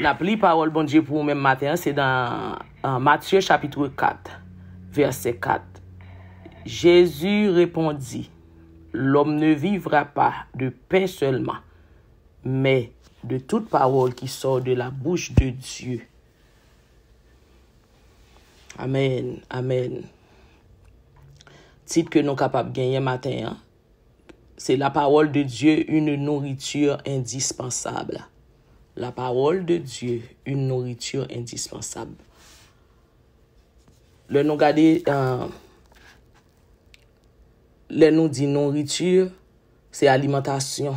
La pli parol bon Dje pou ou men maten, se dan Matye chapitou kat, verse kat. Jezu repondi, l'om ne vivra pa de pen selman, me de tout parol ki sor de la bouche de Dje. Amen, amen. Tit ke nou kapap genyen maten, se la parol de Dje, une nourritur indispensable. La parol de Dieu, une nourritur indispensable. Le nou gade, euh, le nou di nourritur, se alimentasyon,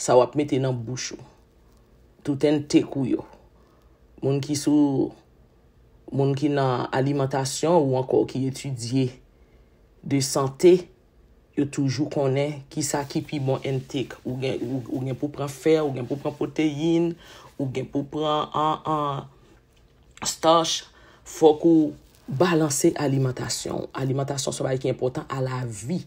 sa wap mette nan bouchou. Touten tekou yo. Moun ki sou, moun ki nan alimentasyon ou anko ki etudye de santé, Yo toujou konen ki sa ki pi bon entek. Ou gen pou pran fer, ou gen pou pran poteyin, ou gen pou pran stash. Fok ou balanse alimentasyon. Alimentasyon sa bay ki important a la vi.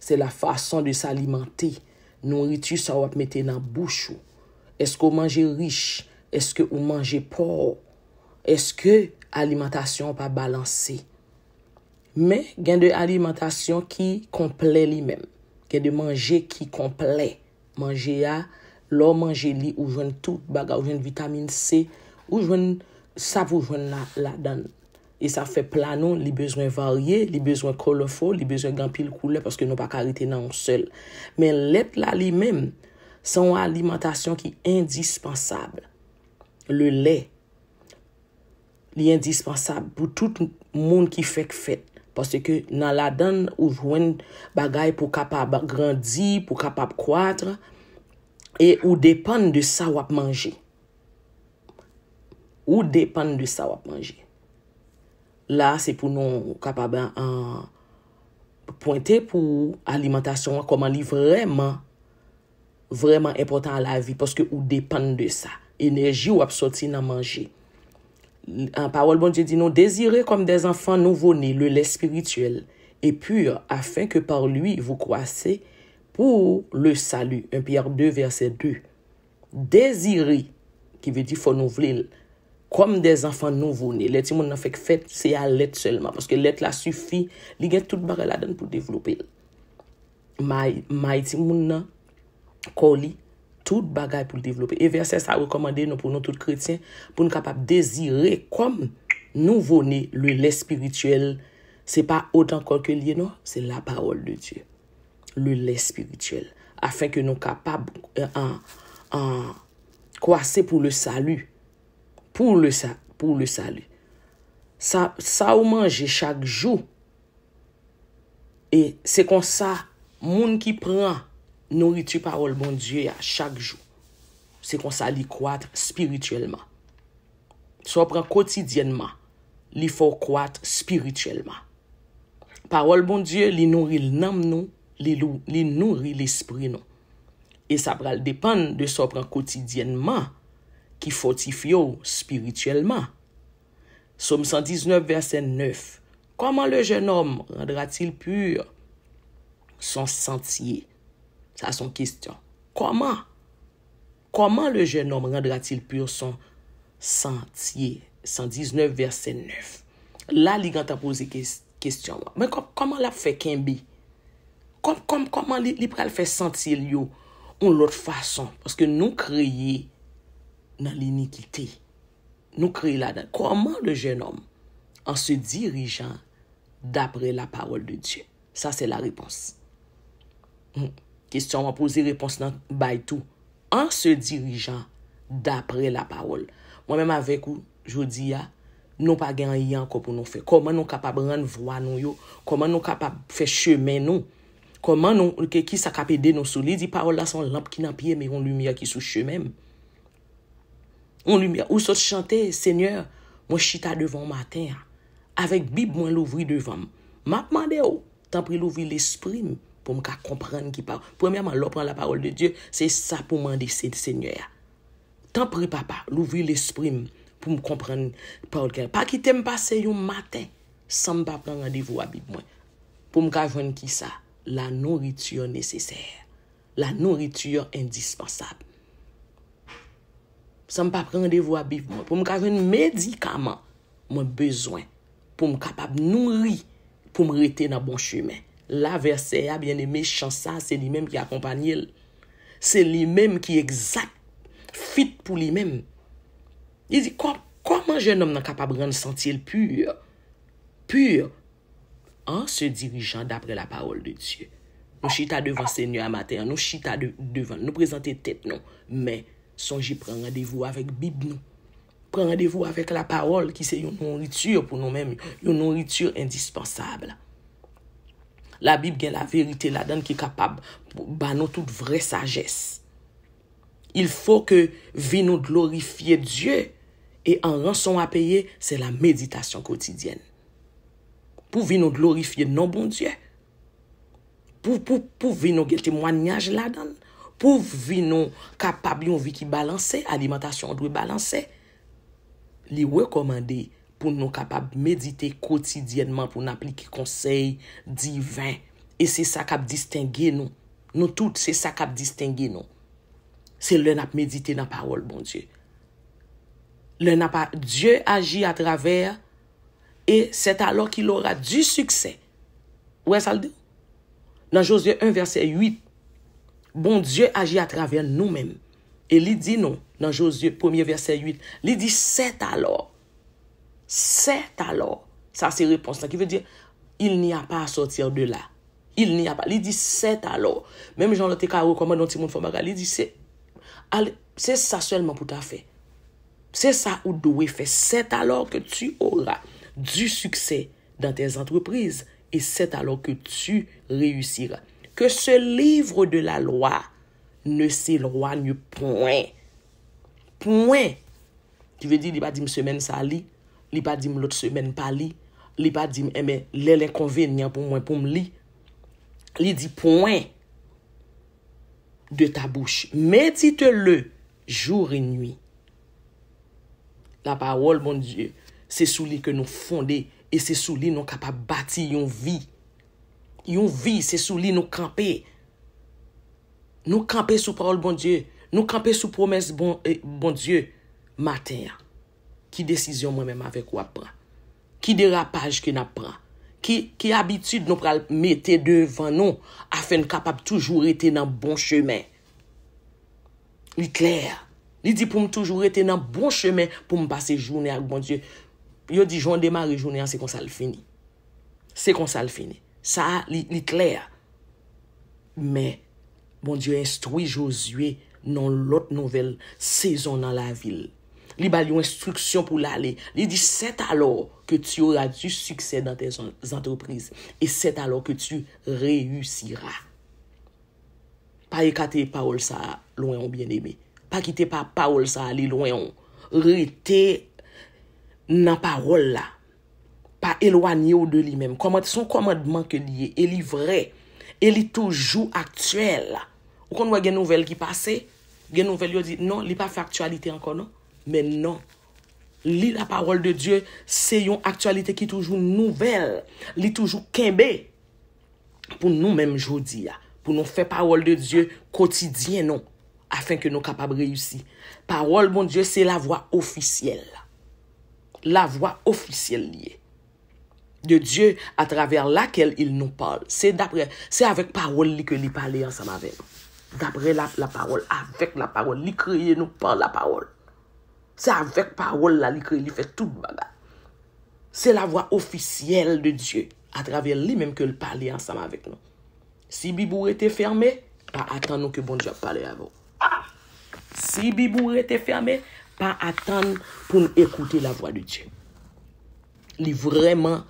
Se la fason de sa alimentay. Nouritou sa wap mette nan bouchou. Eske ou manje riche? Eske ou manje por? Eske alimentasyon pa balanse? Men gen de alimentasyon ki komple li men. Gen de manje ki komple. Mange ya, lo manje li ou jwen tout baga, ou jwen vitamine C, ou jwen sap ou jwen la dan. E sa fe plano li bezwen varye, li bezwen kolofo, li bezwen gampil koule, paske nou pa karite nan on sel. Men let la li men, sa ou alimentasyon ki indispensable. Le let li indispensable pou tout moun ki fek fèt. Poste ke nan la dan ou jwen bagay pou kapab grandi, pou kapab kwatre. E ou depan de sa wap manje. Ou depan de sa wap manje. La se pou nou kapab an pointe pou alimentasyon wakoman li vreman. Vreman epotan la vi poste ke ou depan de sa. Enerji wap soti nan manje. An pawal bon diye di nou, Desire kom des anfan nouvouni, Le les spirituel, E pur, Afen ke par lui, Vou kwasi, Pou le salu, 1 Pierre 2, verset 2. Desire, Ki ve di fonouvlil, Kom des anfan nouvouni, Leti moun nan fek fet, Se a let selman, Paske let la sufi, Li gen tout bare la den pou devlopil. May ti moun nan, Koli, Tout bagay pou l'devlopè. E verset non? euh, sa rekomande nou pou nou tout kretien. Pou nou kapap dezire kom nou vone le lè spirituel. Se pa otan kol ke liye nou. Se la parol de Diyo. Le lè spirituel. Afen ke nou kapap an kwasè pou lè salu. Pou lè salu. Sa ou manje chak jou. E se kon sa moun ki pran. Nori ti parol bon die a chak jou? Se kon sa li kouat spirituellement. Sopran koutidienman, li fò kouat spirituellement. Parol bon die, li nori l nam nou, li nori l espri nou. E sa pral depan de sopran koutidienman ki fò tif yo spirituellement. Somme 119 versen 9 Koman le jen om rendra til pur son santye Sa son kestyon. Koman? Koman le jen om rendra til pur son santye? 119 versen 9. La li ganta pose kestyon wap. Men koman la fe kenbi? Koman li pral fe santye li yo on lot fason? Paske nou kreyi nan linikite. Nou kreyi la dan. Koman le jen om an se dirijan dapre la parol de Diyo? Sa se la repons. Mou. Kestyon wap pose repons nan bay tou. An se dirijan dapre la parol. Mwen menm avek ou, jodi ya, nou pa gen yon ko pou nou fe. Koman nou kapap rande vwa nou yo. Koman nou kapap fe chemen nou. Koman nou, keki sa kapede nou sou li. Di parol la son lamp ki nan piye, me yon lumiya ki sou chemen. Yon lumiya. Ou sot chante, seigneur, mwen chita devon maten ya. Avek bib mwen louvri devon. Map mande ou, oh, tan pri louvri l'esprim. pou m ka komprenn ki pa. Premèman, lò pren la parol de Diyo, se sa pou mandi se Senyora. Tanpre papa, louvri l'esprim, pou m komprenn parol kè. Pa ki tem pase yon maten, san pa pren randevou abib mwen. Pou m ka jwen ki sa, la nouritur nesesèr. La nouritur indispensab. San pa pren randevou abib mwen. Pou m ka jwen medikaman, mwen bezwen, pou m kapap nouri, pou m rete nan bon chumè. La verse a, bien e mechansan, se li mem ki akompanyel. Se li mem ki egzak, fit pou li mem. Ye zi, kwa man jen om nan kapab rande santi el pur, pur, an se dirijan dapre la parol de Diyo. Non chita devan se nyo amater, non chita devan, nou prezante tet non, men sonji pren randevou avèk bib nou. Pren randevou avèk la parol ki se yon nourritur pou nou mem, yon nourritur indispensabla. La Bib gen la verite la dan ki kapab ba nou tout vre sajes. Il fò ke vi nou glorifiye Diyo e an ran son apaye, se la meditasyon kotidyen. Pou vi nou glorifiye nou bon Diyo, pou vi nou gen temwanyaj la dan, pou vi nou kapab yon vi ki balanse, alimentasyon yon dwe balanse, li we komande yon. pou nou kapap medite koutidienman, pou nou apliki konsey divin. E se sakap distingye nou. Nou tout se sakap distingye nou. Se lè nap medite nan parol, bon Dieu. Lè nap pa, Dieu agi atraver, e set alor ki lora du suksen. Ouè sa ldi? Nan Josie 1, verset 8, bon Dieu agi atraver nou men. E li di nou, nan Josie 1, verset 8, li di set alor, Set alor, sa se reponsan, ki ve di, il n'ya pa a sotir de la. Il n'ya pa, li di set alor. Mem jan lote ka rekomad non ti moun fomaga, li di se. Se sa selman pou ta fe. Se sa ou do we fe. Set alor ke tu ora du suksè dan tez antreprise. E set alor ke tu reyusira. Ke se livre de la loa, ne se loa ni pwè. Pwè. Ki ve di li ba di msemen sa li. li pa di m lout semen pa li, li pa di m eme eh, lè lè konven nyan pou mwen pou m li, li di pou mwen de ta bouche, medite lè jour et nuit. La parol bon, eh, bon Dieu, se sou li ke nou fonde, e se sou li nou kapa bati yon vi, yon vi se sou li nou kampe, nou kampe sou parol bon Dieu, nou kampe sou promes bon Dieu, matern. Ki desisyon mwen mèm avèk wap pran? Ki derapaj ki nap pran? Ki abitud nou pral metè devan nou Afèn kapap toujou rete nan bon chèmen? Li kler? Li di pou m toujou rete nan bon chèmen Pou m basè jounè ak bon Diyo? Yo di joun déman rejounè an se kon sal fini Se kon sal fini Sa li kler Men Bon Diyo instoui Josué Nan lot nouvel sezon nan la vil Li ba li yon instruksyon pou la li. Li di, set alor ke tu yora du suksè dan tez anterprise. E set alor ke tu reyusira. Pa ekate paol sa loyon bien ebe. Pa kite pa paol sa li loyon. Rete nan parol la. Pa elwanyo de li men. Son komadman ke li e, e li vre. E li toujou aktuel. Ou kon wè gen nouvel ki pase, gen nouvel yo di, non, li pa faktualite ankon nou. Menon, li non, bon la parol de Diyo, se yon aktualite ki toujou nouvel, li toujou kembe pou nou menm jodi ya. Pou nou fe parol de Diyo kotidyen nou, afin ke nou kapab reyusi. Parol, mon Diyo, se la voa ofisyele. La voa ofisyele liye. De Diyo atraver lakel il nou pal. Se dapre, se avek parol li ke li pali ansam avek. Dapre la parol, avek la parol, li kriye nou pal la parol. Se avèk parol la li kre li fè tout baga Se la voa ofisyel de Dje Atraver li menm ke li parli ansan avèk nou Si bibou rete ferme Pa atan nou ke bon Dje palè avò Si bibou rete ferme Pa atan pou nou ekoute la voa de Dje Li vreman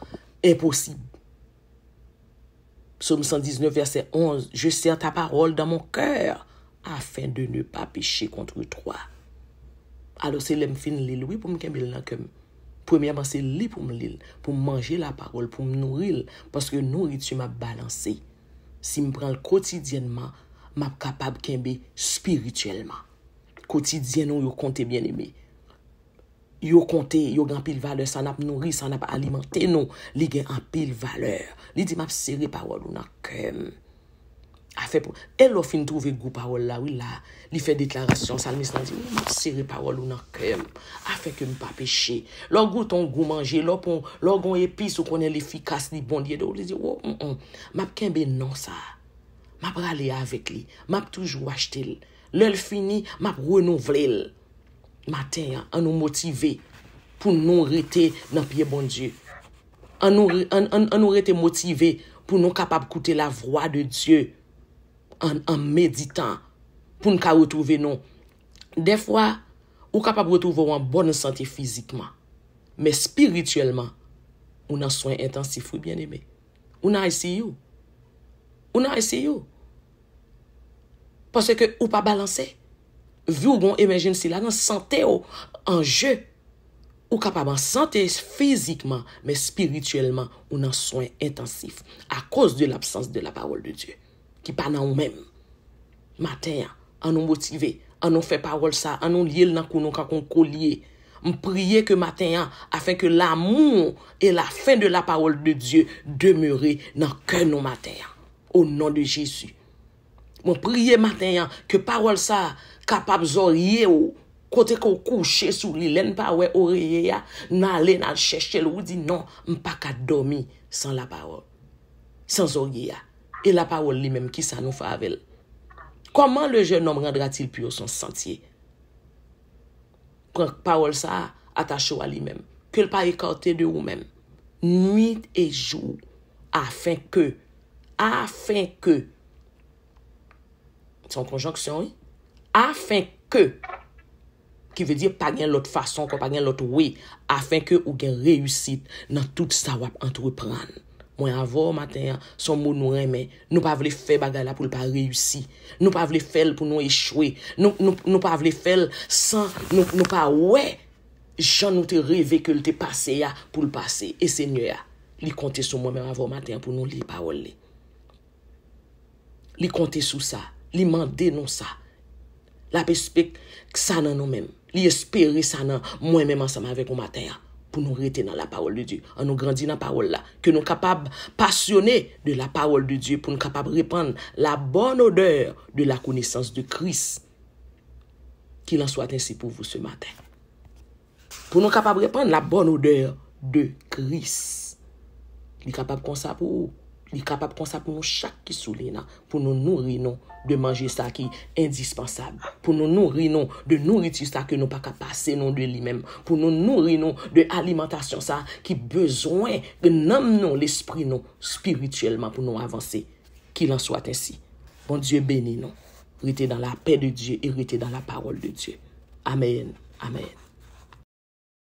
Eposib Somme 119 verset 11 Je ser ta parol dan mon kèr Afèn de nou pa peche kontre toi alo se lem fin li lwi pou m kèm bel nan kèm. Premiyaman se li pou m li l, pou m manje la parol, pou m nouril, paske nouri tu m ap balanse. Si m pran l kotidyenman, m ap kapab kèm bel spirityèlman. Kotidyenman yo konte bien eme. Yo konte, yo gen apil vale, sa nap nouri, sa nap alimante nou. Li gen apil vale, li di m ap sere parol ou nan kèm. A fe pou, el ou fin touve goupa ou la, ou il la, li fe deklarasyon, salmis nan di, seri pa ou lou nan kem, a fe kem pa peche, lor gouton goup manje, lor pon, lor goun epi sou konen li fikas li bondye do, li di, wou, mou, mm, mou, mm, mou, map kenbe nan sa, map ralea avek li, map toujou wachte li, lel fini, map renou vle li, maten an nou motive pou nou rete nan piye bondye, an nou rete motive pou nou kapap koute la vwa de Diyo, an meditan pou n ka wotouve non. De fwa, ou kapab wotouve wou an bonne sante fizikman, men spirituelman, ou nan soin intensif ou bien ebe. Ou nan ICU. Ou nan ICU. Pase ke ou pa balanse. Vou gon imagine sila nan sante ou anje. Ou kapab an sante fizikman, men spirituelman, ou nan soin intensif. A kos de l'absans de la parol de Diyo. Ki pa nan ou men. Matenyan, anon motive, anon fe parol sa, anon liye l nan konon ka kon kol liye. M priye ke matenyan, afen ke l amoun e la fin de la parol de Diyo demeure nan kenon matenyan. O nan de Jésus. M priye matenyan, ke parol sa, kapab zorye ou, kote kon kouche sou li len pa we orye ya, nan alen al chèche l ou di nan, m pa ka domi san la parol. San zorye ya. E la parol li menm ki sa nou fa avèl. Koman le jè nom rendra til pi ou son sentye? Kwan parol sa, atache ou a li menm. Kwen pa ekarte de ou menm. Nuit e jou, afen ke, afen ke, son konjonksyon yi, afen ke, ki ve di pa gen lot fason, kon pa gen lot wè, afen ke ou gen reyusit nan tout sa wap antwe pran. Mwen avon maten an, son moun nou reme, nou pa vle fe bagala pou l pa reyusi, nou pa vle fel pou nou echwe, nou pa vle fel san, nou pa we, jan nou te reve ke l te pase ya pou l pase. E senyo ya, li konte sou mwen mwen avon maten an pou nou li pa wole. Li konte sou sa, li man denon sa, la pespek sa nan nou men, li espere sa nan mwen mwen man sa man vek ou maten an. pour nous rester dans la parole de Dieu, en nous grandissant dans la parole là, que nous capables passionnés de la parole de Dieu pour nous capables de reprendre la bonne odeur de la connaissance de Christ. Qu'il en soit ainsi pour vous ce matin. Pour nous capables de reprendre la bonne odeur de Christ. Il est capable comme ça pour li kapap konsa pou moun chak ki soule na, pou nou nouri nou de manje sa ki indispensab, pou nou nouri nou de nouriti sa ke nou pa kapase nou de li menm, pou nou nouri nou de alimentasyon sa ki bezwen, ke nam nou l'esprit nou spirituelman pou nou avanse, ki lan souate ansi. Bon Diyo beni nou, rite dan la pe de Diyo, e rite dan la parol de Diyo. Amen, amen.